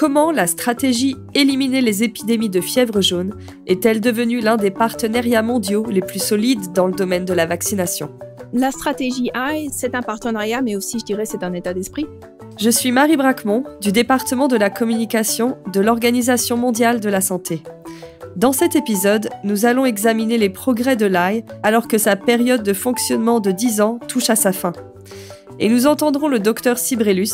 comment la stratégie Éliminer les épidémies de fièvre jaune est-elle devenue l'un des partenariats mondiaux les plus solides dans le domaine de la vaccination La stratégie AI, c'est un partenariat, mais aussi, je dirais, c'est un état d'esprit. Je suis Marie Braquemont, du département de la communication de l'Organisation mondiale de la santé. Dans cet épisode, nous allons examiner les progrès de l'AI alors que sa période de fonctionnement de 10 ans touche à sa fin. Et nous entendrons le docteur Sibrelus,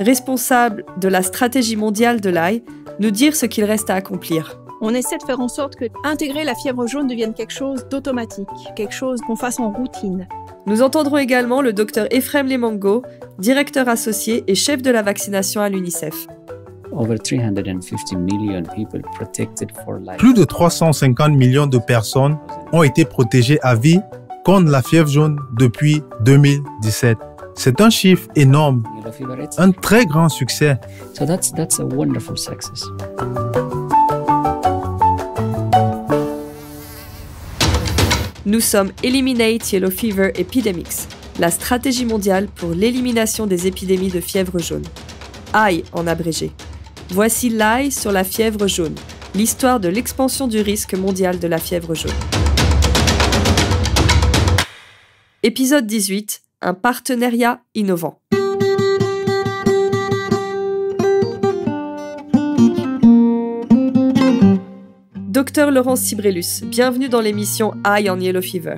responsable de la stratégie mondiale de l'ail, nous dire ce qu'il reste à accomplir. On essaie de faire en sorte que intégrer la fièvre jaune devienne quelque chose d'automatique, quelque chose qu'on fasse en routine. Nous entendrons également le docteur Ephraim Lemango, directeur associé et chef de la vaccination à l'UNICEF. Plus de 350 millions de personnes ont été protégées à vie contre la fièvre jaune depuis 2017. C'est un chiffre énorme, un très grand succès. Nous sommes Eliminate Yellow Fever Epidemics, la stratégie mondiale pour l'élimination des épidémies de fièvre jaune. AI en abrégé. Voici l'AI sur la fièvre jaune, l'histoire de l'expansion du risque mondial de la fièvre jaune. Épisode 18 un partenariat innovant. Docteur Laurence Cibrellus, bienvenue dans l'émission Eye on Yellow Fever.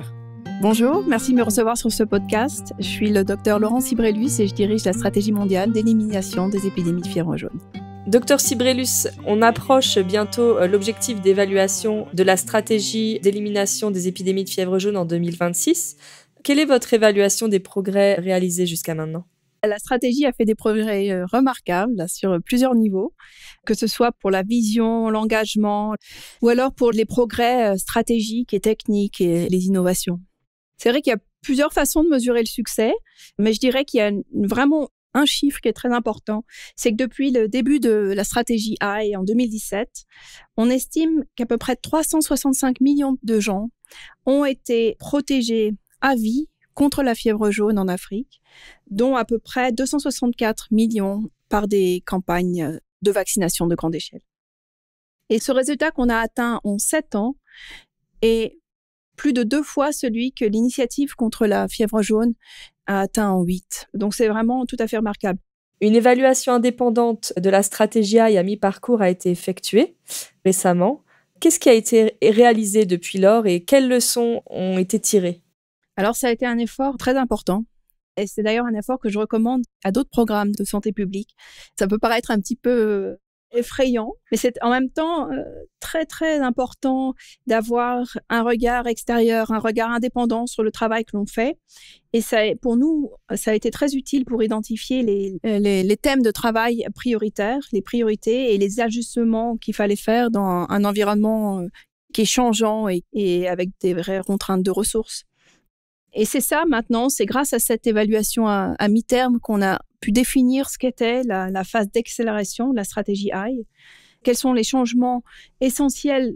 Bonjour, merci de me recevoir sur ce podcast. Je suis le docteur Laurence Cibrellus et je dirige la stratégie mondiale d'élimination des épidémies de fièvre jaune. Docteur Cibrellus, on approche bientôt euh, l'objectif d'évaluation de la stratégie d'élimination des épidémies de fièvre jaune en 2026. Quelle est votre évaluation des progrès réalisés jusqu'à maintenant la stratégie a fait des progrès euh, remarquables sur euh, plusieurs niveaux, que ce soit pour la vision, l'engagement, ou alors pour les progrès euh, stratégiques et techniques et les innovations. C'est vrai qu'il y a plusieurs façons de mesurer le succès, mais je dirais qu'il y a vraiment un chiffre qui est très important, c'est que depuis le début de la stratégie AI e en 2017, on estime qu'à peu près 365 millions de gens ont été protégés à vie contre la fièvre jaune en Afrique, dont à peu près 264 millions par des campagnes de vaccination de grande échelle. Et ce résultat qu'on a atteint en sept ans est plus de deux fois celui que l'initiative contre la fièvre jaune a atteint en 8. Donc c'est vraiment tout à fait remarquable. Une évaluation indépendante de la stratégie AI à mi-parcours a été effectuée récemment. Qu'est-ce qui a été réalisé depuis lors et quelles leçons ont été tirées alors ça a été un effort très important. Et c'est d'ailleurs un effort que je recommande à d'autres programmes de santé publique. Ça peut paraître un petit peu euh, effrayant, mais c'est en même temps euh, très très important d'avoir un regard extérieur, un regard indépendant sur le travail que l'on fait. Et ça, pour nous, ça a été très utile pour identifier les, euh, les, les thèmes de travail prioritaires, les priorités et les ajustements qu'il fallait faire dans un environnement qui est changeant et, et avec des vraies contraintes de ressources. Et c'est ça maintenant, c'est grâce à cette évaluation à, mi-terme qu'on a pu définir ce qu'était la, phase d'accélération la stratégie AI, quels sont les changements essentiels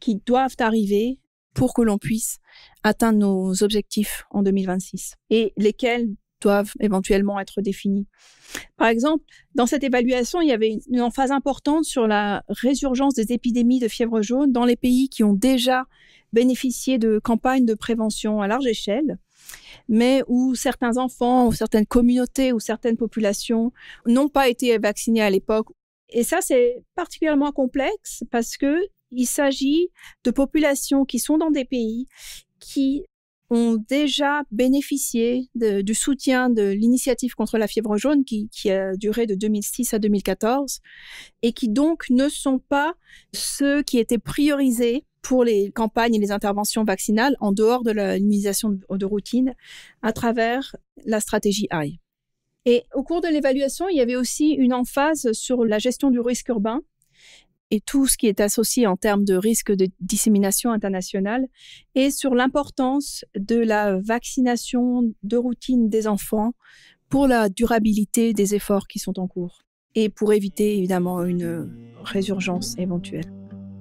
qui doivent arriver pour que l'on puisse atteindre nos objectifs en 2026 et lesquels doivent éventuellement être définies. Par exemple, dans cette évaluation, il y avait une emphase importante sur la résurgence des épidémies de fièvre jaune dans les pays qui ont déjà bénéficié de campagnes de prévention à large échelle, mais où certains enfants ou certaines communautés ou certaines populations n'ont pas été vaccinés à l'époque. Et ça, c'est particulièrement complexe parce que il s'agit de populations qui sont dans des pays qui ont déjà bénéficié du soutien de l'initiative contre la fièvre jaune qui, a duré de 2006 à 2014 et qui donc ne sont pas ceux qui étaient priorisés pour les campagnes et les interventions vaccinales en dehors de l'immunisation de, de routine à travers la stratégie AI. Et au cours de l'évaluation, il y avait aussi une emphase sur la gestion du risque urbain et tout ce qui est associé en termes de risque de dissémination internationale et sur l'importance de la vaccination de routine des enfants pour la durabilité des efforts qui sont en cours et pour éviter évidemment une résurgence éventuelle.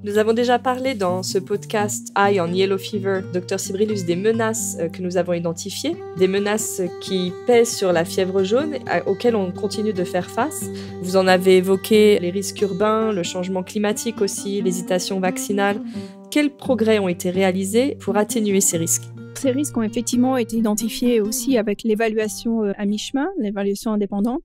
Nous avons déjà parlé dans ce podcast Eye on Yellow Fever, Dr Sibrilus, des menaces euh, que nous avons identifiées, des menaces qui pèsent sur la fièvre jaune, auxquelles on continue de faire face. Vous en avez évoqué les risques urbains, le changement climatique aussi, l'hésitation vaccinale. Quels progrès ont été réalisés pour atténuer ces risques ces risques ont effectivement été identifiés aussi avec l'évaluation euh, à mi-chemin, l'évaluation indépendante.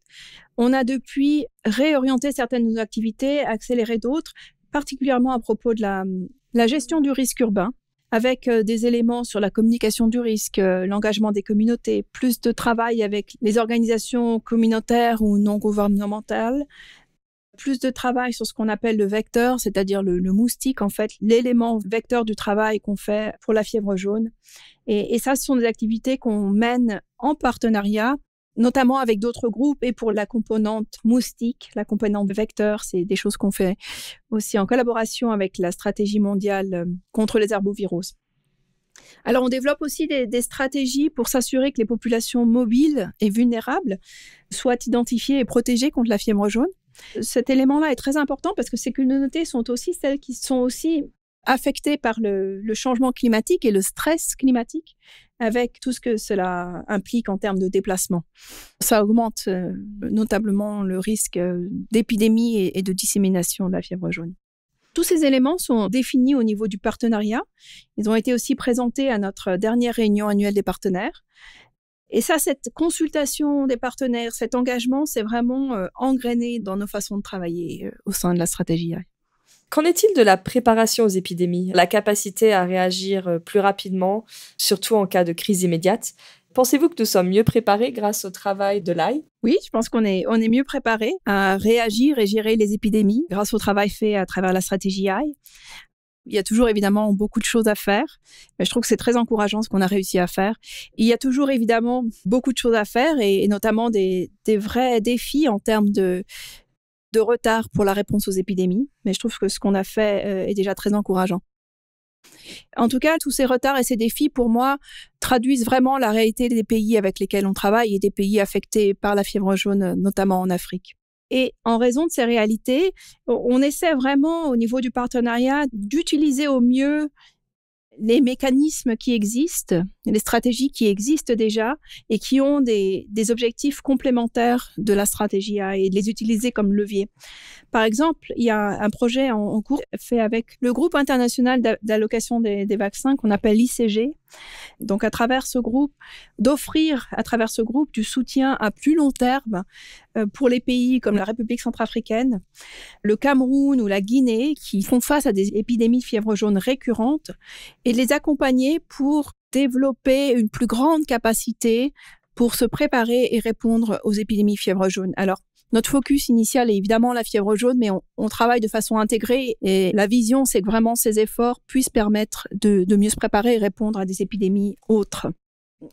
On a depuis réorienté certaines de nos activités, accéléré d'autres, particulièrement à propos de la, gestion du risque urbain, avec euh, des éléments sur la communication du risque, euh, l'engagement des communautés, plus de travail avec les organisations communautaires ou non gouvernementales, plus de travail sur ce qu'on appelle le vecteur, c'est-à-dire le, moustique, en fait, l'élément vecteur du travail qu'on fait pour la fièvre jaune. Et, et, ça, ce sont des activités qu'on mène en partenariat notamment avec d'autres groupes et pour la composante moustique, la composante vecteur, c'est des choses qu'on fait aussi en collaboration avec la stratégie mondiale euh, contre les herboviroses. Alors on développe aussi des, stratégies pour s'assurer que les populations mobiles et vulnérables soient identifiées et protégées contre la fièvre jaune. Cet élément-là est très important parce que ces communautés sont aussi celles qui sont aussi affectées par le, changement climatique et le stress climatique avec tout ce que cela implique en termes de déplacement. Ça augmente euh, notablement le risque euh, d'épidémie et, de dissémination de la fièvre jaune. Tous ces éléments sont définis au niveau du partenariat. Ils ont été aussi présentés à notre dernière réunion annuelle des partenaires. Et ça, cette consultation des partenaires, cet engagement, c'est vraiment euh, dans nos façons de travailler euh, au sein de la stratégie. Qu'en est-il de la préparation aux épidémies, la capacité à réagir euh, plus rapidement, surtout en cas de crise immédiate Pensez-vous que nous sommes mieux préparés grâce au travail de l'AI Oui, je pense qu'on est, on est mieux préparés à réagir et gérer les épidémies grâce au travail fait à travers la stratégie AI. Il y a toujours évidemment beaucoup de choses à faire, mais je trouve que c'est très encourageant ce qu'on a réussi à faire. Il y a toujours évidemment beaucoup de choses à faire et, notamment des, vrais défis en termes de, de retard pour la réponse aux épidémies, mais je trouve que ce qu'on a fait euh, est déjà très encourageant. En tout cas, tous ces retards et ces défis, pour moi, traduisent vraiment la réalité des pays avec lesquels on travaille et des pays affectés par la fièvre jaune, euh, notamment en Afrique. Et en raison de ces réalités, on essaie vraiment, au niveau du partenariat, d'utiliser au mieux les mécanismes qui existent, les stratégies qui existent déjà et qui ont des, objectifs complémentaires de la stratégie A et de les utiliser comme levier. Par exemple, il y a un projet en, cours fait avec le groupe international d'allocation des, des, vaccins qu'on appelle ICG, donc à travers ce groupe, d'offrir à travers ce groupe du soutien à plus long terme euh, pour les pays comme la République centrafricaine, le Cameroun ou la Guinée qui font face à des épidémies de fièvre jaune récurrentes et les accompagner pour développer une plus grande capacité pour se préparer et répondre aux épidémies de fièvre jaune. Alors, notre focus initial est évidemment la fièvre jaune, mais on, travaille de façon intégrée et la vision, c'est que vraiment ces efforts puissent permettre de, mieux se préparer et répondre à des épidémies autres.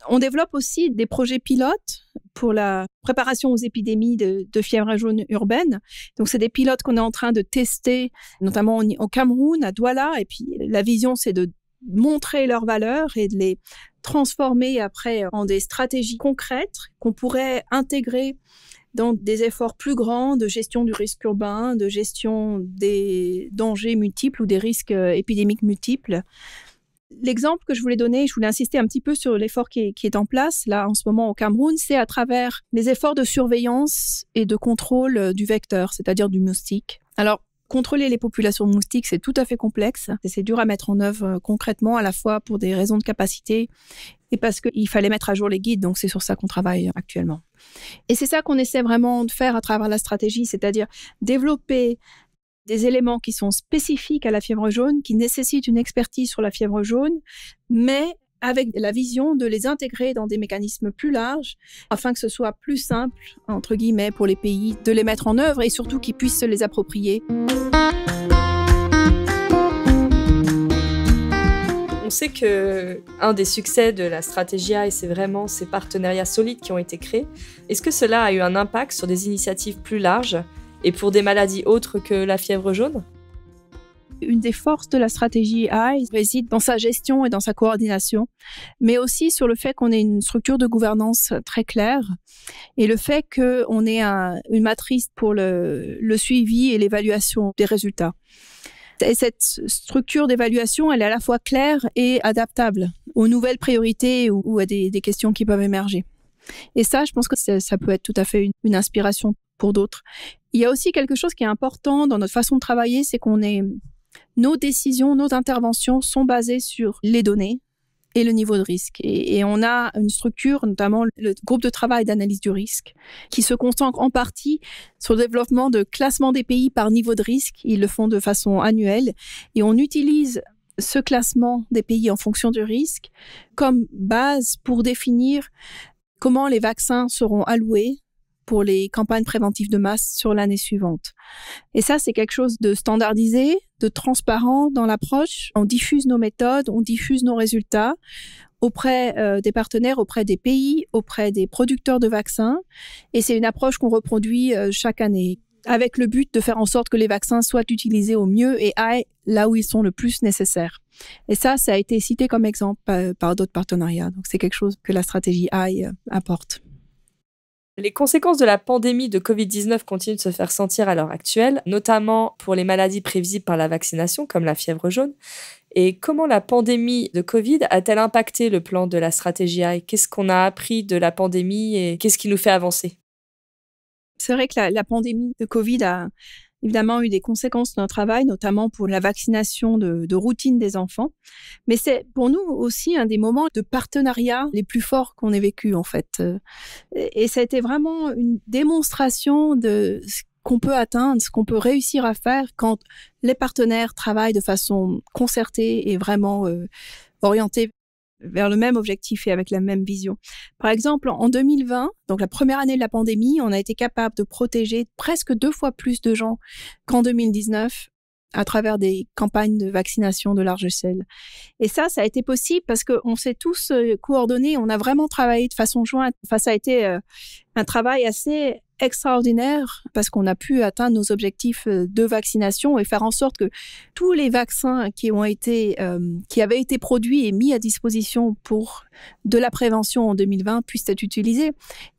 On développe aussi des projets pilotes pour la préparation aux épidémies de, fièvre jaune urbaine. Donc, c'est des pilotes qu'on est en train de tester, notamment au, au Cameroun, à Douala. Et puis, la vision, c'est de montrer leurs valeurs et de les transformer après en des stratégies concrètes qu'on pourrait intégrer donc des efforts plus grands de gestion du risque urbain, de gestion des dangers multiples ou des risques euh, épidémiques multiples. L'exemple que je voulais donner, je voulais insister un petit peu sur l'effort qui, qui, est en place là en ce moment au Cameroun, c'est à travers les efforts de surveillance et de contrôle euh, du vecteur, c'est-à-dire du moustique. Alors, Contrôler les populations moustiques, c'est tout à fait complexe et c'est dur à mettre en œuvre euh, concrètement, à la fois pour des raisons de capacité et parce qu'il fallait mettre à jour les guides. Donc, c'est sur ça qu'on travaille euh, actuellement. Et c'est ça qu'on essaie vraiment de faire à travers la stratégie, c'est-à-dire développer des éléments qui sont spécifiques à la fièvre jaune, qui nécessitent une expertise sur la fièvre jaune, mais avec la vision de les intégrer dans des mécanismes plus larges afin que ce soit plus simple, entre guillemets, pour les pays de les mettre en œuvre et surtout qu'ils puissent se les approprier. On sait que un des succès de la Stratégia, et c'est vraiment ces partenariats solides qui ont été créés, est-ce que cela a eu un impact sur des initiatives plus larges et pour des maladies autres que la fièvre jaune une des forces de la stratégie AI réside dans sa gestion et dans sa coordination, mais aussi sur le fait qu'on ait une structure de gouvernance très claire et le fait qu'on ait une matrice pour le, suivi et l'évaluation des résultats. Et cette structure d'évaluation, elle est à la fois claire et adaptable aux nouvelles priorités ou, à des, questions qui peuvent émerger. Et ça, je pense que ça, peut être tout à fait une, une inspiration pour d'autres. Il y a aussi quelque chose qui est important dans notre façon de travailler, c'est qu'on est nos décisions, nos interventions sont basées sur les données et le niveau de risque. Et, on a une structure, notamment le groupe de travail d'analyse du risque, qui se concentre en partie sur le développement de classement des pays par niveau de risque. Ils le font de façon annuelle. Et on utilise ce classement des pays en fonction du risque comme base pour définir comment les vaccins seront alloués pour les campagnes préventives de masse sur l'année suivante. Et ça, c'est quelque chose de standardisé, de transparent dans l'approche. On diffuse nos méthodes, on diffuse nos résultats auprès euh, des partenaires, auprès des pays, auprès des producteurs de vaccins. Et c'est une approche qu'on reproduit euh, chaque année avec le but de faire en sorte que les vaccins soient utilisés au mieux et aillent là où ils sont le plus nécessaires. Et ça, ça a été cité comme exemple euh, par, d'autres partenariats. Donc c'est quelque chose que la stratégie AI apporte. Les conséquences de la pandémie de Covid-19 continuent de se faire sentir à l'heure actuelle, notamment pour les maladies prévisibles par la vaccination, comme la fièvre jaune. Et comment la pandémie de Covid a-t-elle impacté le plan de la stratégie AI Qu'est-ce qu'on a appris de la pandémie et qu'est-ce qui nous fait avancer C'est vrai que la, la pandémie de Covid a, évidemment eu des conséquences dans notre travail, notamment pour la vaccination de, routine des enfants. Mais c'est pour nous aussi un des moments de partenariat les plus forts qu'on ait vécu en fait. Euh, et, ça a été vraiment une démonstration de ce qu'on peut atteindre, ce qu'on peut réussir à faire quand les partenaires travaillent de façon concertée et vraiment euh, orientée vers le même objectif et avec la même vision. Par exemple, en 2020, donc la première année de la pandémie, on a été capable de protéger presque deux fois plus de gens qu'en 2019 à travers des campagnes de vaccination de large selle. Et ça, ça a été possible parce qu'on s'est tous euh, coordonnés, on a vraiment travaillé de façon jointe. Enfin, ça a été euh, un travail assez extraordinaire parce qu'on a pu atteindre nos objectifs euh, de vaccination et faire en sorte que tous les vaccins qui ont été euh, qui avaient été produits et mis à disposition pour de la prévention en 2020 puissent être utilisés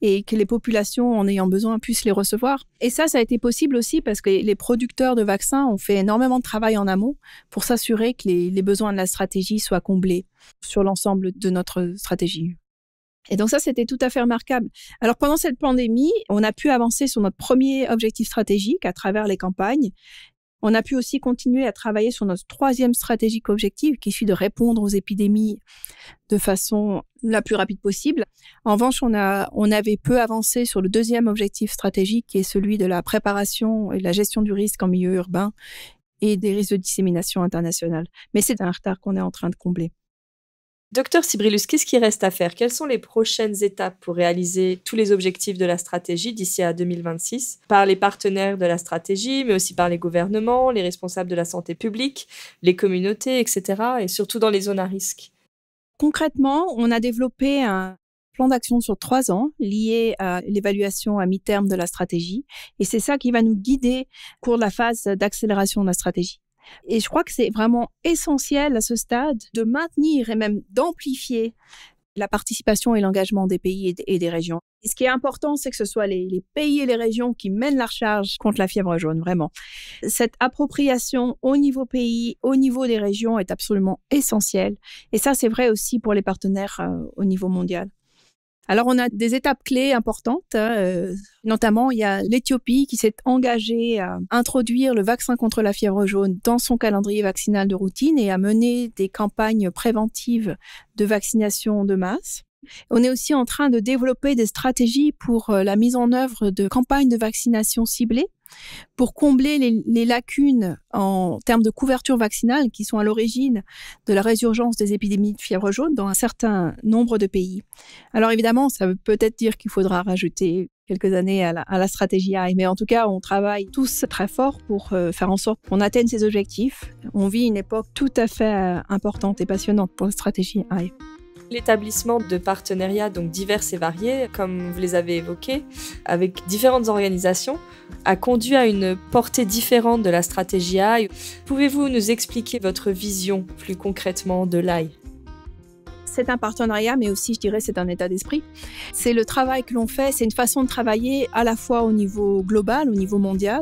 et que les populations en ayant besoin puissent les recevoir. Et ça ça a été possible aussi parce que les producteurs de vaccins ont fait énormément de travail en amont pour s'assurer que les besoins de la stratégie soient comblés sur l'ensemble de notre stratégie. Et donc ça, c'était tout à fait remarquable. Alors pendant cette pandémie, on a pu avancer sur notre premier objectif stratégique à travers les campagnes. On a pu aussi continuer à travailler sur notre troisième stratégique objectif, qui suit de répondre aux épidémies de façon la plus rapide possible. En revanche, on, a, on avait peu avancé sur le deuxième objectif stratégique, qui est celui de la préparation et de la gestion du risque en milieu urbain et des risques de dissémination internationale. Mais c'est un retard qu'on est en train de combler. Docteur Sibrilus, qu'est-ce qui reste à faire Quelles sont les prochaines étapes pour réaliser tous les objectifs de la stratégie d'ici à 2026 par les partenaires de la stratégie, mais aussi par les gouvernements, les responsables de la santé publique, les communautés, etc., et surtout dans les zones à risque Concrètement, on a développé un, plan d'action sur trois ans lié à l'évaluation à mi-terme de la stratégie. Et c'est ça qui va nous guider pour la phase d'accélération de la stratégie. Et je crois que c'est vraiment essentiel à ce stade de maintenir et même d'amplifier la participation et l'engagement des pays et des régions. ce qui est important, c'est que ce soit les, pays et les régions qui mènent la charge contre la fièvre jaune, vraiment. Cette appropriation au niveau pays, au niveau des régions est absolument essentielle. Et ça, c'est vrai aussi pour les partenaires euh, au niveau mondial. Alors, on a des étapes clés importantes. Hein, euh, notamment, il y a l'Éthiopie qui s'est engagée à introduire le vaccin contre la fièvre jaune dans son calendrier vaccinal de routine et à mener des campagnes préventives de vaccination de masse. On est aussi en train de développer des stratégies pour euh, la mise en œuvre de campagnes de vaccination ciblées pour combler les, lacunes en termes de couverture vaccinale qui sont à l'origine de la résurgence des épidémies de fièvre jaune dans un certain nombre de pays. Alors évidemment, ça veut peut-être dire qu'il faudra rajouter quelques années à la, à la, stratégie AI, mais en tout cas, on travaille tous très fort pour euh, faire en sorte qu'on atteigne ces objectifs. On vit une époque tout à fait euh, importante et passionnante pour la stratégie AI l'établissement de partenariats donc divers et variés, comme vous les avez évoqués, avec différentes organisations, a conduit à une portée différente de la stratégie AI. Pouvez-vous nous expliquer votre vision plus concrètement de l'AI c'est un partenariat, mais aussi, je dirais, c'est un état d'esprit. C'est le travail que l'on fait, c'est une façon de travailler à la fois au niveau global, au niveau mondial,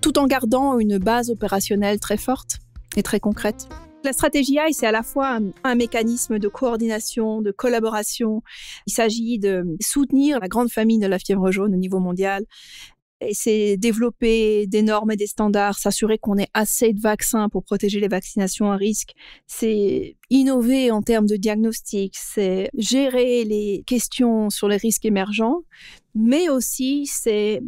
tout en gardant une base opérationnelle très forte et très concrète la stratégie AI, c'est à la fois un, mécanisme de coordination, de collaboration. Il s'agit de soutenir la grande famille de la fièvre jaune au niveau mondial. Et c'est développer des normes et des standards, s'assurer qu'on ait assez de vaccins pour protéger les vaccinations à risque. C'est innover en termes de diagnostic, c'est gérer les questions sur les risques émergents, mais aussi c'est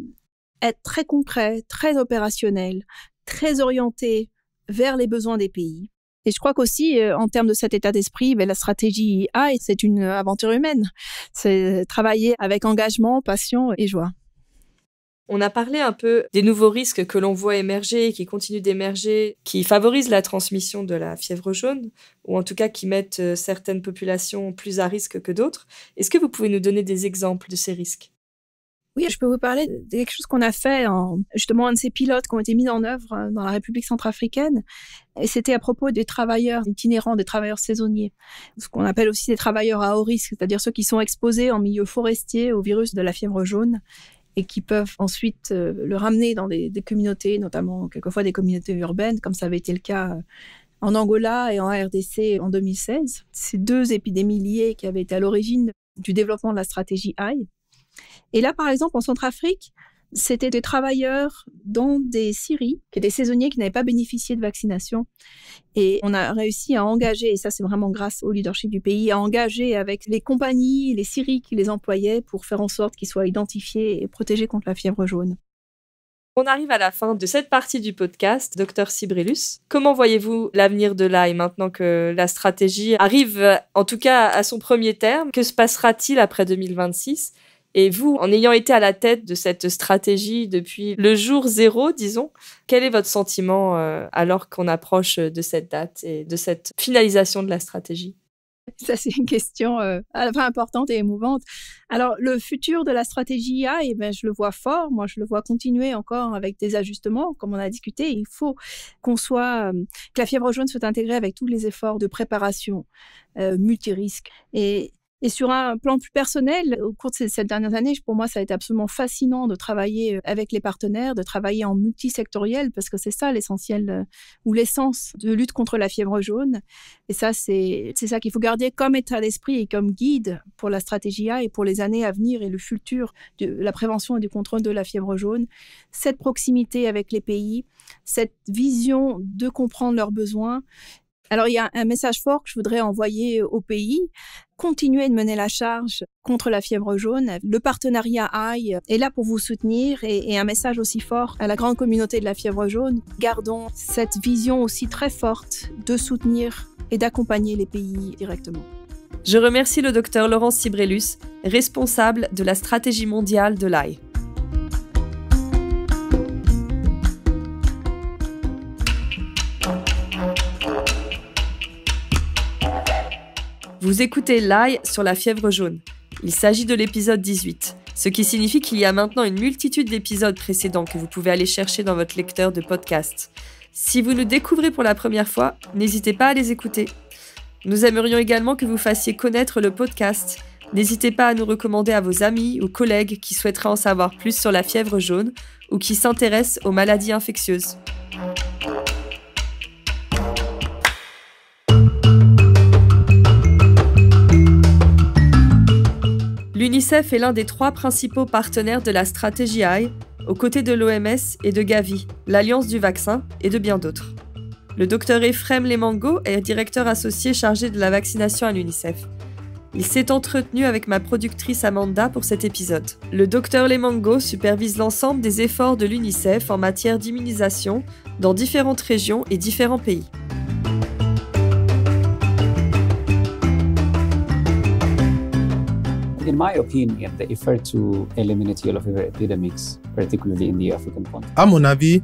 être très concret, très opérationnel, très orienté vers les besoins des pays et je crois qu'aussi, euh, en termes de cet état d'esprit, ben, la stratégie A, c'est une euh, aventure humaine. C'est euh, travailler avec engagement, passion et joie. On a parlé un peu des nouveaux risques que l'on voit émerger, et qui continuent d'émerger, qui favorisent la transmission de la fièvre jaune, ou en tout cas qui mettent certaines populations plus à risque que d'autres. Est-ce que vous pouvez nous donner des exemples de ces risques oui, je peux vous parler de quelque chose qu'on a fait en justement un de ces pilotes qui ont été mis en œuvre euh, dans la République centrafricaine. Et c'était à propos des travailleurs itinérants, des travailleurs saisonniers, ce qu'on appelle aussi des travailleurs à haut risque, c'est-à-dire ceux qui sont exposés en milieu forestier au virus de la fièvre jaune et qui peuvent ensuite euh, le ramener dans des, communautés, notamment quelquefois des communautés urbaines, comme ça avait été le cas euh, en Angola et en RDC en 2016. Ces deux épidémies liées qui avaient été à l'origine du développement de la stratégie AI, et là, par exemple, en Centrafrique, c'était des travailleurs dans des syries, qui étaient saisonniers, qui n'avaient pas bénéficié de vaccination. Et on a réussi à engager, et ça c'est vraiment grâce au leadership du pays, à engager avec les compagnies, les syries qui les employaient pour faire en sorte qu'ils soient identifiés et protégés contre la fièvre jaune. On arrive à la fin de cette partie du podcast, Docteur Sibrilus. Comment voyez-vous l'avenir de l'AI maintenant que la stratégie arrive en tout cas à son premier terme Que se passera-t-il après 2026 et vous, en ayant été à la tête de cette stratégie depuis le jour zéro, disons, quel est votre sentiment euh, alors qu'on approche de cette date et de cette finalisation de la stratégie ça, c'est une question euh, à la fois importante et émouvante. Alors, le futur de la stratégie IA, eh ben, je le vois fort. Moi, je le vois continuer encore avec des ajustements, comme on a discuté. Il faut qu'on soit, euh, que la fièvre jaune soit intégrée avec tous les efforts de préparation euh, multirisque. Et et sur un plan plus personnel, au cours de ces dernières années, pour moi, ça a été absolument fascinant de travailler euh, avec les partenaires, de travailler en multisectoriel, parce que c'est ça l'essentiel euh, ou l'essence de lutte contre la fièvre jaune. Et ça, c'est ça qu'il faut garder comme état d'esprit et comme guide pour la stratégie A et pour les années à venir et le futur de la prévention et du contrôle de la fièvre jaune. Cette proximité avec les pays, cette vision de comprendre leurs besoins alors, il y a un message fort que je voudrais envoyer aux pays, continuer de mener la charge contre la fièvre jaune. Le partenariat AI est là pour vous soutenir et, un message aussi fort à la grande communauté de la fièvre jaune. Gardons cette vision aussi très forte de soutenir et d'accompagner les pays directement. Je remercie le docteur Laurence Cibrellus, responsable de la stratégie mondiale de l'AI. Vous écoutez l'ail sur la fièvre jaune. Il s'agit de l'épisode 18, ce qui signifie qu'il y a maintenant une multitude d'épisodes précédents que vous pouvez aller chercher dans votre lecteur de podcast. Si vous nous découvrez pour la première fois, n'hésitez pas à les écouter. Nous aimerions également que vous fassiez connaître le podcast. N'hésitez pas à nous recommander à vos amis ou collègues qui souhaiteraient en savoir plus sur la fièvre jaune ou qui s'intéressent aux maladies infectieuses. L'UNICEF est l'un des trois principaux partenaires de la stratégie AI, aux côtés de l'OMS et de Gavi, l'Alliance du vaccin et de bien d'autres. Le docteur Ephraim Lemango est directeur associé chargé de la vaccination à l'UNICEF. Il s'est entretenu avec ma productrice Amanda pour cet épisode. Le docteur Lemango supervise l'ensemble des efforts de l'UNICEF en matière d'immunisation dans différentes régions et différents pays. À mon avis,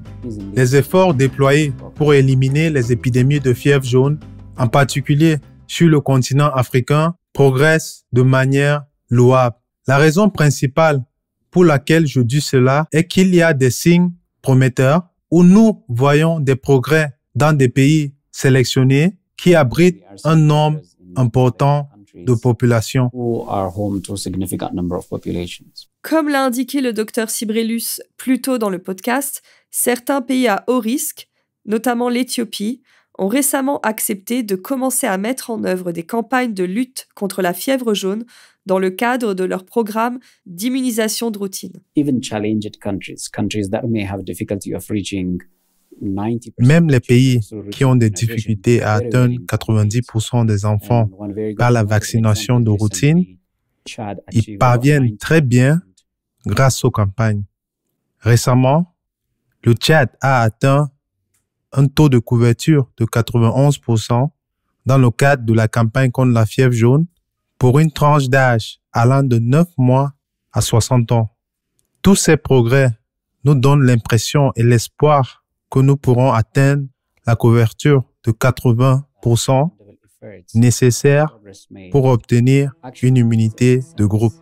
les efforts déployés pour éliminer les épidémies de fièvre jaune, en particulier sur le continent africain, progressent de manière louable. La raison principale pour laquelle je dis cela est qu'il y a des signes prometteurs où nous voyons des progrès dans des pays sélectionnés qui abritent un nombre important de populations. Comme l'a indiqué le docteur Sibrelus plus tôt dans le podcast, certains pays à haut risque, notamment l'Éthiopie, ont récemment accepté de commencer à mettre en œuvre des campagnes de lutte contre la fièvre jaune dans le cadre de leur programme d'immunisation de routine. Même les pays qui ont des difficultés à atteindre 90% des enfants par la vaccination de routine, ils parviennent très bien grâce aux campagnes. Récemment, le Tchad a atteint un taux de couverture de 91% dans le cadre de la campagne contre la fièvre jaune pour une tranche d'âge allant de 9 mois à 60 ans. Tous ces progrès nous donnent l'impression et l'espoir que nous pourrons atteindre la couverture de 80% nécessaire pour obtenir une immunité de groupe.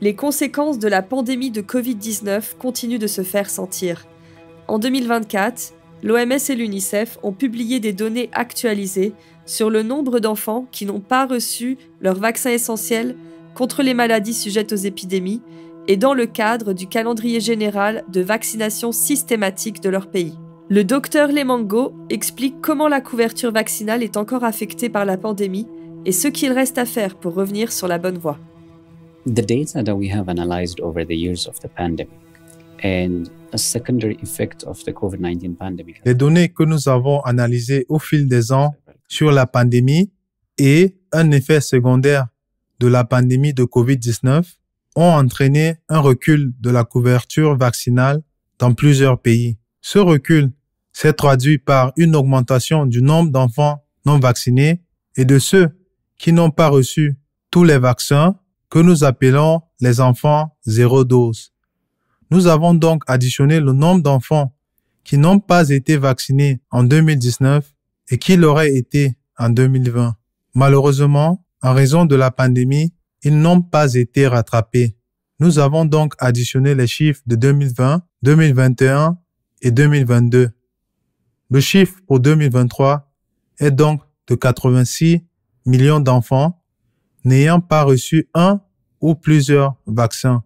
Les conséquences de la pandémie de Covid-19 continuent de se faire sentir. En 2024, l'OMS et l'UNICEF ont publié des données actualisées sur le nombre d'enfants qui n'ont pas reçu leur vaccin essentiel contre les maladies sujettes aux épidémies et dans le cadre du calendrier général de vaccination systématique de leur pays. Le docteur Lemango explique comment la couverture vaccinale est encore affectée par la pandémie et ce qu'il reste à faire pour revenir sur la bonne voie. Les données que nous avons analysées au fil des ans sur la pandémie et un effet secondaire de la pandémie de COVID-19 ont entraîné un recul de la couverture vaccinale dans plusieurs pays. Ce recul s'est traduit par une augmentation du nombre d'enfants non vaccinés et de ceux qui n'ont pas reçu tous les vaccins que nous appelons les enfants zéro dose. Nous avons donc additionné le nombre d'enfants qui n'ont pas été vaccinés en 2019 et qui l'auraient été en 2020. Malheureusement, en raison de la pandémie, ils n'ont pas été rattrapés. Nous avons donc additionné les chiffres de 2020, 2021 et 2022. Le chiffre pour 2023 est donc de 86 millions d'enfants n'ayant pas reçu un ou plusieurs vaccins.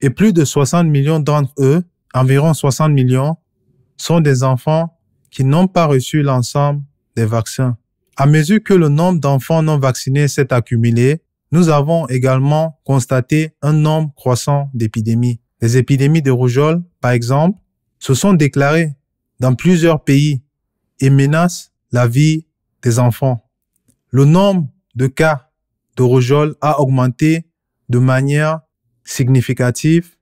Et plus de 60 millions d'entre eux, environ 60 millions, sont des enfants qui n'ont pas reçu l'ensemble des vaccins. À mesure que le nombre d'enfants non vaccinés s'est accumulé, nous avons également constaté un nombre croissant d'épidémies. Les épidémies de rougeole, par exemple, se sont déclarées dans plusieurs pays et menacent la vie des enfants. Le nombre de cas de rougeole a augmenté de manière significative,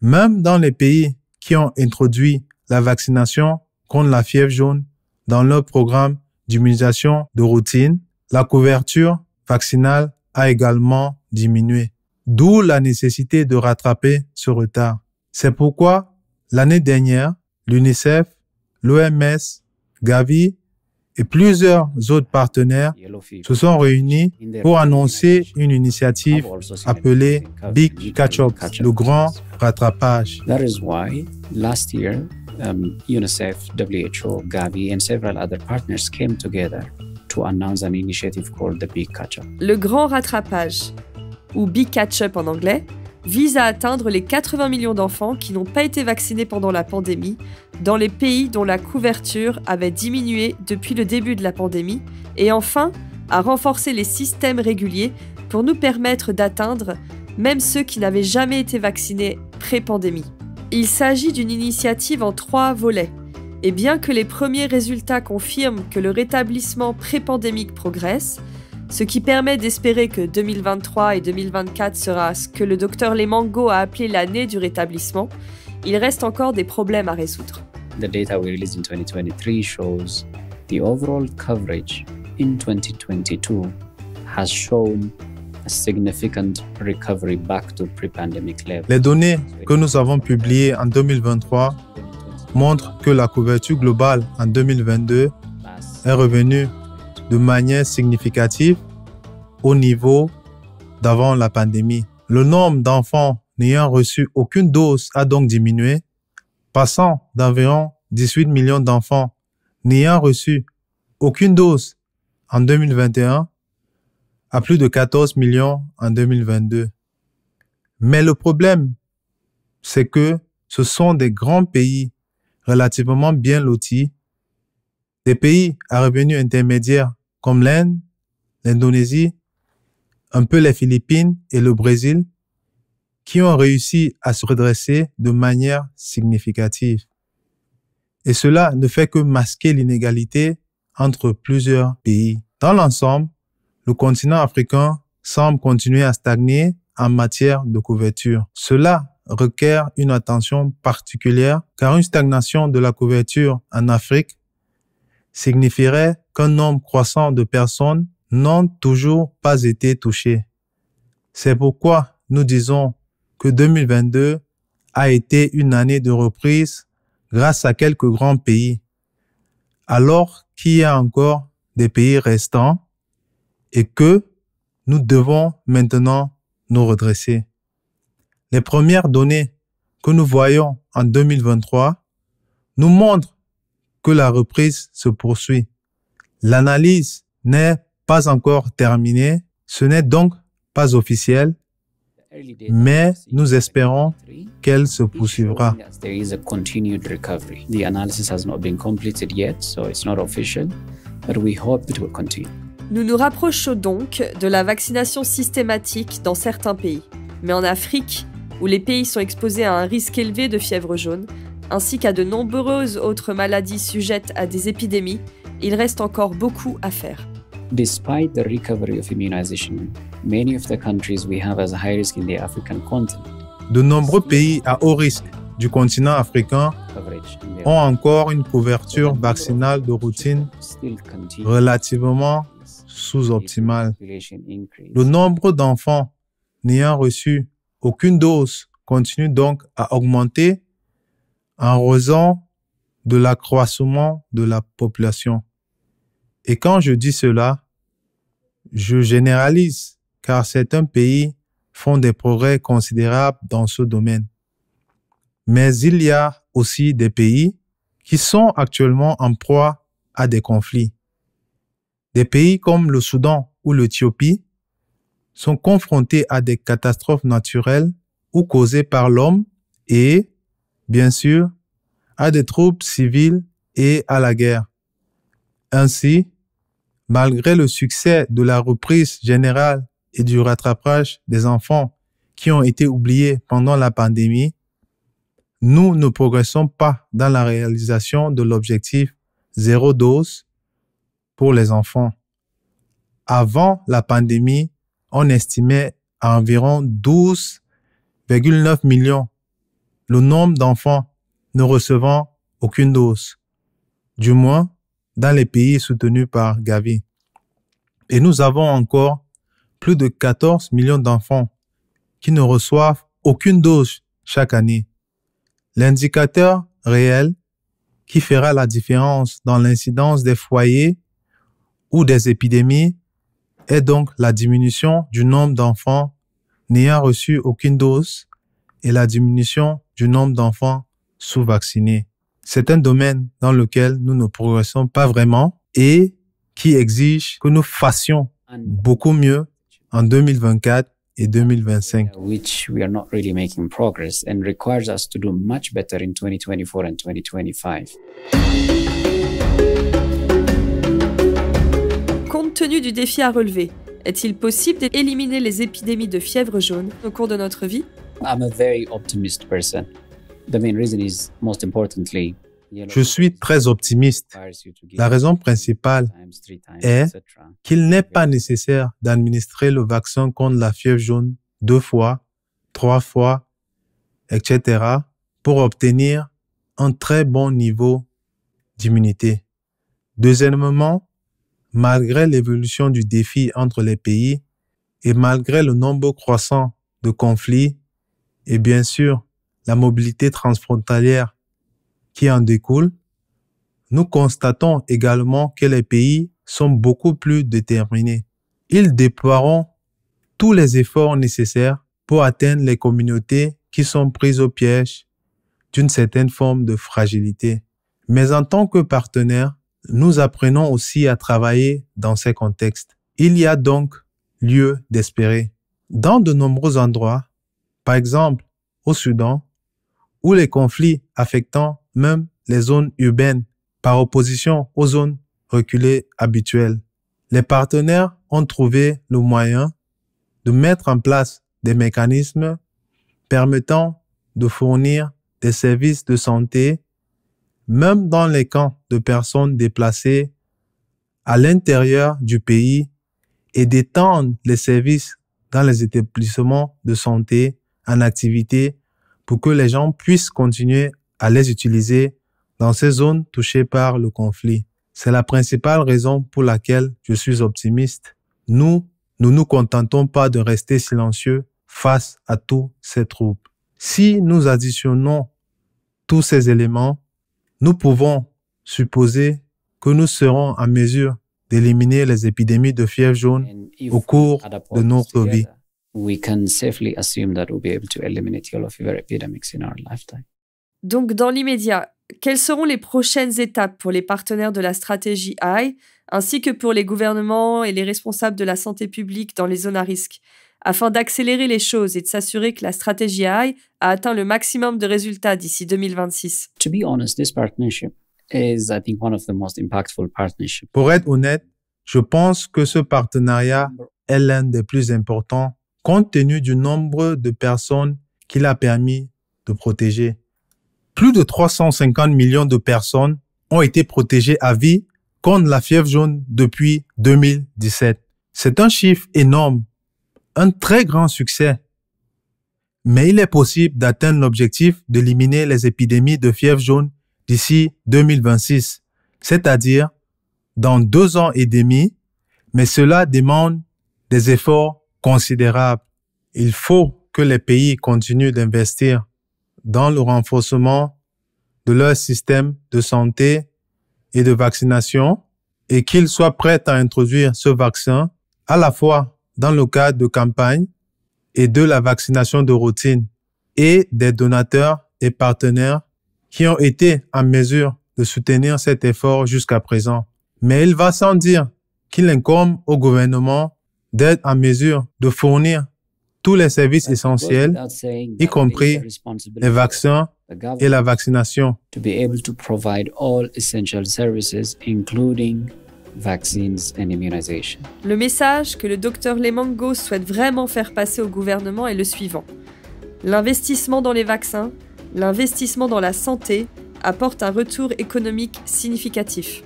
même dans les pays qui ont introduit la vaccination contre la fièvre jaune dans leur programme d'immunisation de routine, la couverture vaccinale a également diminué, d'où la nécessité de rattraper ce retard. C'est pourquoi l'année dernière, l'UNICEF, l'OMS, Gavi et plusieurs autres partenaires se sont réunis pour annoncer une initiative appelée Big Catch-up, le grand rattrapage. Um, UNICEF, WHO, Gavi, and several other partners came together to announce an initiative called the Big Catch-up. Le grand rattrapage, ou Big Catch-up en anglais, vise à atteindre les 80 millions d'enfants qui n'ont pas été vaccinés pendant la pandémie dans les pays dont la couverture avait diminué depuis le début de la pandémie et enfin à renforcer les systèmes réguliers pour nous permettre d'atteindre même ceux qui n'avaient jamais été vaccinés pré-pandémie. Il s'agit d'une initiative en trois volets. Et bien que les premiers résultats confirment que le rétablissement pré-pandémique progresse, ce qui permet d'espérer que 2023 et 2024 sera ce que le docteur Lemango a appelé l'année du rétablissement, il reste encore des problèmes à résoudre. The data we released in 2023 shows the overall coverage in 2022 has shown significant Les données que nous avons publiées en 2023 montrent que la couverture globale en 2022 est revenue de manière significative au niveau d'avant la pandémie. Le nombre d'enfants n'ayant reçu aucune dose a donc diminué, passant d'environ 18 millions d'enfants n'ayant reçu aucune dose en 2021 à plus de 14 millions en 2022. Mais le problème, c'est que ce sont des grands pays relativement bien lotis, des pays à revenus intermédiaires comme l'Inde, l'Indonésie, un peu les Philippines et le Brésil, qui ont réussi à se redresser de manière significative. Et cela ne fait que masquer l'inégalité entre plusieurs pays. Dans l'ensemble, le continent africain semble continuer à stagner en matière de couverture. Cela requiert une attention particulière car une stagnation de la couverture en Afrique signifierait qu'un nombre croissant de personnes n'ont toujours pas été touchées. C'est pourquoi nous disons que 2022 a été une année de reprise grâce à quelques grands pays, alors qu'il y a encore des pays restants et que nous devons maintenant nous redresser. Les premières données que nous voyons en 2023 nous montrent que la reprise se poursuit. L'analyse n'est pas encore terminée, ce n'est donc pas officiel, mais nous espérons qu'elle se poursuivra. Nous nous rapprochons donc de la vaccination systématique dans certains pays. Mais en Afrique, où les pays sont exposés à un risque élevé de fièvre jaune, ainsi qu'à de nombreuses autres maladies sujettes à des épidémies, il reste encore beaucoup à faire. Despite the recovery of immunization, many of the countries we have as high risk in the African continent. De nombreux pays à haut risque du continent africain ont encore une couverture vaccinale de routine relativement sous optimal Le nombre d'enfants n'ayant reçu aucune dose continue donc à augmenter en raison de l'accroissement de la population. Et quand je dis cela, je généralise, car certains pays font des progrès considérables dans ce domaine. Mais il y a aussi des pays qui sont actuellement en proie à des conflits. Des pays comme le Soudan ou l'Éthiopie sont confrontés à des catastrophes naturelles ou causées par l'homme et, bien sûr, à des troubles civils et à la guerre. Ainsi, malgré le succès de la reprise générale et du rattrapage des enfants qui ont été oubliés pendant la pandémie, nous ne progressons pas dans la réalisation de l'objectif zéro dose pour les enfants. Avant la pandémie, on estimait à environ 12,9 millions le nombre d'enfants ne recevant aucune dose, du moins dans les pays soutenus par Gavi. Et nous avons encore plus de 14 millions d'enfants qui ne reçoivent aucune dose chaque année. L'indicateur réel qui fera la différence dans l'incidence des foyers ou des épidémies est donc la diminution du nombre d'enfants n'ayant reçu aucune dose et la diminution du nombre d'enfants sous-vaccinés. C'est un domaine dans lequel nous ne progressons pas vraiment et qui exige que nous fassions beaucoup mieux en 2024 et 2025. Which we are not really making progress and requires us to do much better in 2024 and 2025. tenu du défi à relever, est-il possible d'éliminer les épidémies de fièvre jaune au cours de notre vie je suis très optimiste. La raison principale est qu'il n'est pas nécessaire d'administrer le vaccin contre la fièvre jaune deux fois, trois fois, etc. pour obtenir un très bon niveau d'immunité. Deuxièmement, malgré l'évolution du défi entre les pays et malgré le nombre croissant de conflits et bien sûr la mobilité transfrontalière qui en découle, nous constatons également que les pays sont beaucoup plus déterminés. Ils déploieront tous les efforts nécessaires pour atteindre les communautés qui sont prises au piège d'une certaine forme de fragilité. Mais en tant que partenaire, nous apprenons aussi à travailler dans ces contextes. Il y a donc lieu d'espérer. Dans de nombreux endroits, par exemple au Soudan, où les conflits affectant même les zones urbaines par opposition aux zones reculées habituelles, les partenaires ont trouvé le moyen de mettre en place des mécanismes permettant de fournir des services de santé même dans les camps de personnes déplacées à l'intérieur du pays et d'étendre les services dans les établissements de santé en activité pour que les gens puissent continuer à les utiliser dans ces zones touchées par le conflit. C'est la principale raison pour laquelle je suis optimiste. Nous, nous ne nous contentons pas de rester silencieux face à tous ces troubles. Si nous additionnons tous ces éléments, nous pouvons supposer que nous serons en mesure d'éliminer les épidémies de fièvre jaune au cours de notre vie. Donc, dans l'immédiat, quelles seront les prochaines étapes pour les partenaires de la stratégie AI, ainsi que pour les gouvernements et les responsables de la santé publique dans les zones à risque afin d'accélérer les choses et de s'assurer que la stratégie AI a atteint le maximum de résultats d'ici 2026. Pour être honnête, je pense que ce partenariat est l'un des plus importants compte tenu du nombre de personnes qu'il a permis de protéger. Plus de 350 millions de personnes ont été protégées à vie contre la fièvre jaune depuis 2017. C'est un chiffre énorme un très grand succès. Mais il est possible d'atteindre l'objectif d'éliminer les épidémies de fièvre jaune d'ici 2026, c'est-à-dire dans deux ans et demi, mais cela demande des efforts considérables. Il faut que les pays continuent d'investir dans le renforcement de leur système de santé et de vaccination et qu'ils soient prêts à introduire ce vaccin à la fois dans le cadre de campagnes et de la vaccination de routine et des donateurs et partenaires qui ont été en mesure de soutenir cet effort jusqu'à présent. Mais il va sans dire qu'il incombe au gouvernement d'être en mesure de fournir tous les services essentiels, y compris les vaccins et la vaccination vaccines Le message que le docteur Lemango souhaite vraiment faire passer au gouvernement est le suivant. L'investissement dans les vaccins, l'investissement dans la santé apporte un retour économique significatif.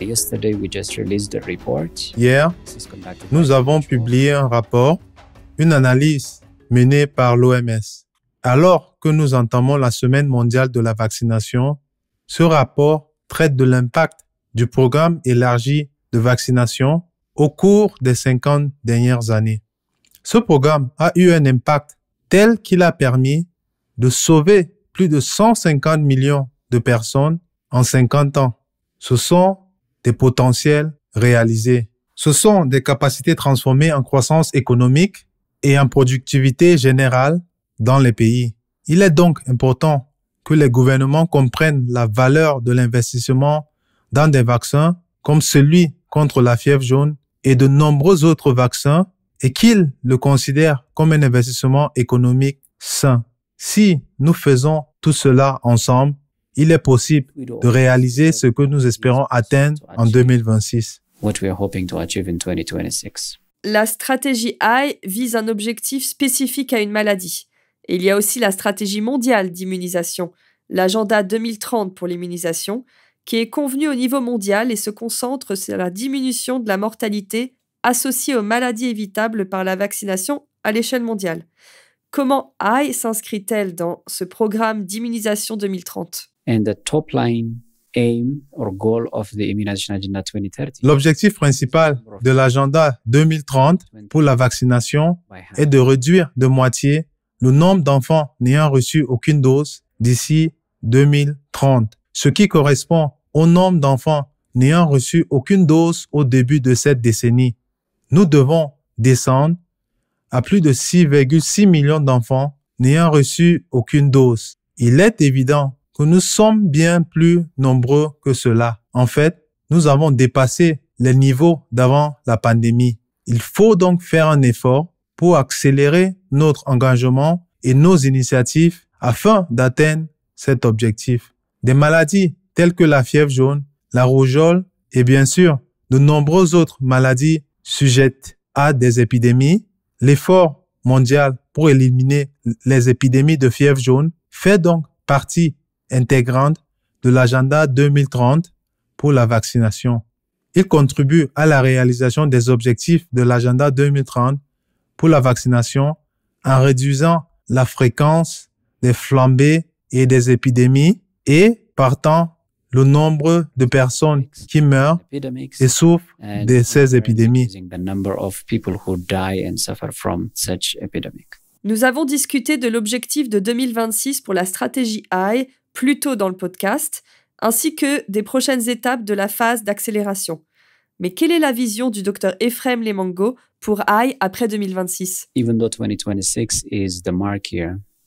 Hier, nous avons publié un rapport, une analyse menée par l'OMS. Alors que nous entamons la semaine mondiale de la vaccination, ce rapport traite de l'impact du programme élargi de vaccination au cours des 50 dernières années. Ce programme a eu un impact tel qu'il a permis de sauver plus de 150 millions de personnes en 50 ans. Ce sont des potentiels réalisés. Ce sont des capacités transformées en croissance économique et en productivité générale dans les pays. Il est donc important que les gouvernements comprennent la valeur de l'investissement dans des vaccins comme celui contre la fièvre jaune et de nombreux autres vaccins et qu'il le considère comme un investissement économique sain. Si nous faisons tout cela ensemble, il est possible de réaliser ce que nous espérons atteindre en 2026. La stratégie I vise un objectif spécifique à une maladie. il y a aussi la stratégie mondiale d'immunisation, l'agenda 2030 pour l'immunisation, qui est convenu au niveau mondial et se concentre sur la diminution de la mortalité associée aux maladies évitables par la vaccination à l'échelle mondiale. Comment AI s'inscrit-elle dans ce programme d'immunisation 2030 L'objectif principal de l'agenda 2030 pour la vaccination est de réduire de moitié le nombre d'enfants n'ayant reçu aucune dose d'ici 2030, ce qui correspond au nombre d'enfants n'ayant reçu aucune dose au début de cette décennie. Nous devons descendre à plus de 6,6 millions d'enfants n'ayant reçu aucune dose. Il est évident que nous sommes bien plus nombreux que cela. En fait, nous avons dépassé les niveaux d'avant la pandémie. Il faut donc faire un effort pour accélérer notre engagement et nos initiatives afin d'atteindre cet objectif. Des maladies telles que la fièvre jaune, la rougeole et bien sûr de nombreuses autres maladies sujettes à des épidémies, l'effort mondial pour éliminer les épidémies de fièvre jaune fait donc partie intégrante de l'agenda 2030 pour la vaccination. Il contribue à la réalisation des objectifs de l'agenda 2030 pour la vaccination en réduisant la fréquence des flambées et des épidémies et partant le nombre de personnes qui meurent et souffrent de ces épidémies. Nous avons discuté de l'objectif de 2026 pour la stratégie AI plus tôt dans le podcast, ainsi que des prochaines étapes de la phase d'accélération. Mais quelle est la vision du docteur Ephraim Lemango pour AI après 2026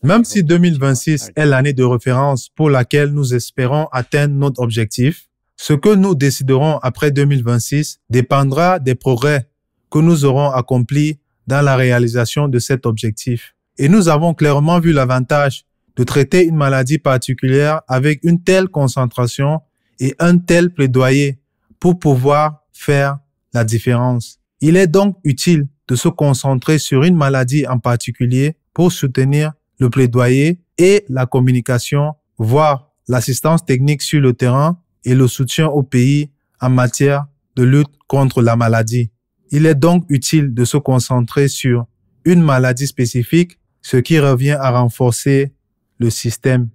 même si 2026 est l'année de référence pour laquelle nous espérons atteindre notre objectif, ce que nous déciderons après 2026 dépendra des progrès que nous aurons accomplis dans la réalisation de cet objectif. Et nous avons clairement vu l'avantage de traiter une maladie particulière avec une telle concentration et un tel plaidoyer pour pouvoir faire la différence. Il est donc utile de se concentrer sur une maladie en particulier pour soutenir le plaidoyer et la communication, voire l'assistance technique sur le terrain et le soutien au pays en matière de lutte contre la maladie. Il est donc utile de se concentrer sur une maladie spécifique, ce qui revient à renforcer le système.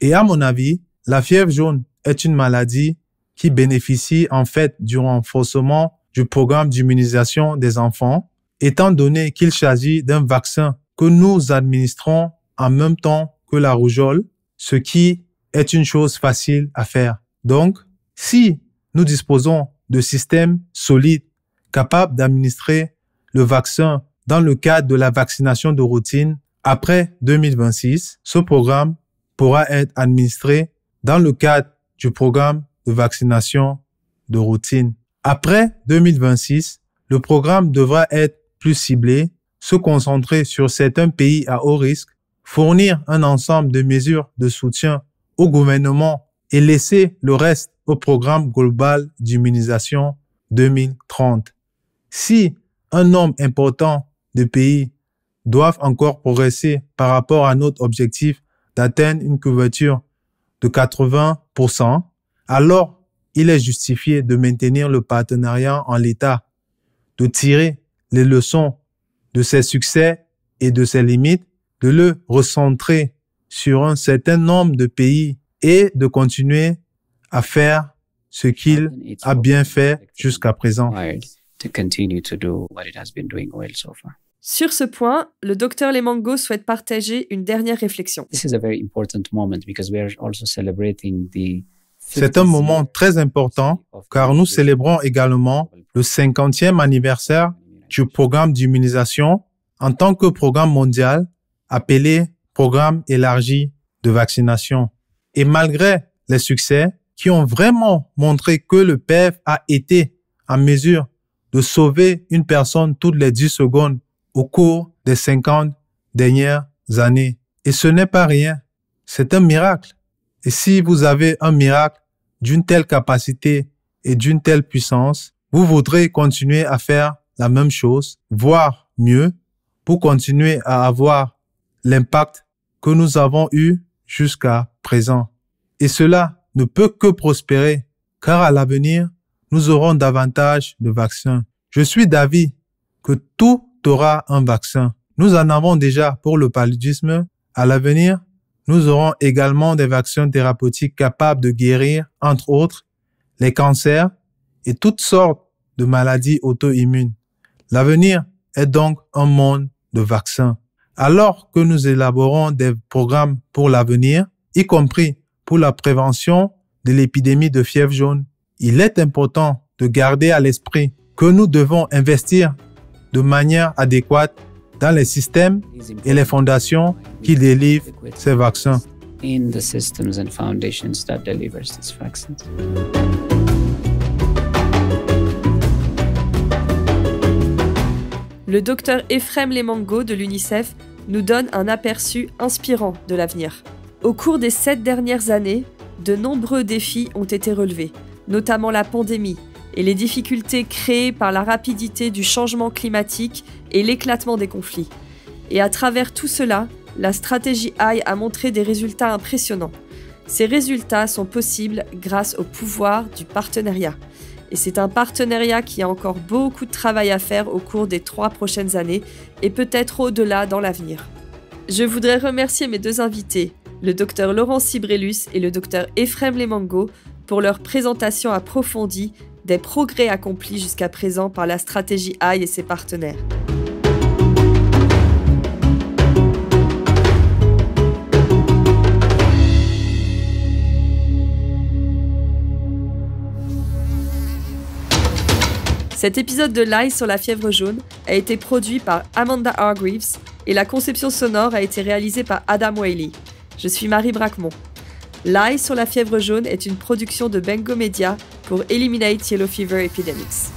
Et à mon avis, la fièvre jaune est une maladie qui bénéficie en fait du renforcement du programme d'immunisation des enfants, étant donné qu'il s'agit d'un vaccin que nous administrons en même temps que la rougeole, ce qui est une chose facile à faire. Donc, si nous disposons de systèmes solides capables d'administrer le vaccin dans le cadre de la vaccination de routine après 2026, ce programme pourra être administré dans le cadre du programme de vaccination de routine. Après 2026, le programme devra être plus ciblé, se concentrer sur certains pays à haut risque fournir un ensemble de mesures de soutien au gouvernement et laisser le reste au programme global d'immunisation 2030. Si un nombre important de pays doivent encore progresser par rapport à notre objectif d'atteindre une couverture de 80%, alors il est justifié de maintenir le partenariat en l'état, de tirer les leçons de ses succès et de ses limites de le recentrer sur un certain nombre de pays et de continuer à faire ce qu'il a bien fait jusqu'à présent. Sur ce point, le docteur Lemango souhaite partager une dernière réflexion. C'est un moment très important car nous célébrons également le 50e anniversaire du programme d'immunisation en tant que programme mondial appelé Programme élargi de vaccination. Et malgré les succès qui ont vraiment montré que le PEV a été en mesure de sauver une personne toutes les 10 secondes au cours des 50 dernières années. Et ce n'est pas rien, c'est un miracle. Et si vous avez un miracle d'une telle capacité et d'une telle puissance, vous voudrez continuer à faire la même chose, voire mieux, pour continuer à avoir l'impact que nous avons eu jusqu'à présent. Et cela ne peut que prospérer, car à l'avenir, nous aurons davantage de vaccins. Je suis d'avis que tout aura un vaccin. Nous en avons déjà pour le paludisme. À l'avenir, nous aurons également des vaccins thérapeutiques capables de guérir, entre autres, les cancers et toutes sortes de maladies auto-immunes. L'avenir est donc un monde de vaccins alors que nous élaborons des programmes pour l'avenir, y compris pour la prévention de l'épidémie de fièvre jaune, il est important de garder à l'esprit que nous devons investir de manière adéquate dans les systèmes et les fondations qui délivrent ces vaccins. Le docteur Ephraim Lemango de l'UNICEF nous donne un aperçu inspirant de l'avenir. Au cours des sept dernières années, de nombreux défis ont été relevés, notamment la pandémie et les difficultés créées par la rapidité du changement climatique et l'éclatement des conflits. Et à travers tout cela, la stratégie AI a montré des résultats impressionnants. Ces résultats sont possibles grâce au pouvoir du partenariat. Et c'est un partenariat qui a encore beaucoup de travail à faire au cours des trois prochaines années et peut-être au-delà dans l'avenir. Je voudrais remercier mes deux invités, le docteur Laurent Sibrellus et le docteur Ephraim Lemango, pour leur présentation approfondie des progrès accomplis jusqu'à présent par la stratégie AI et ses partenaires. Cet épisode de Lies sur la fièvre jaune a été produit par Amanda Hargreaves et la conception sonore a été réalisée par Adam Whaley. Je suis Marie Braquemont. Lies sur la fièvre jaune est une production de Bengo Media pour Eliminate Yellow Fever Epidemics.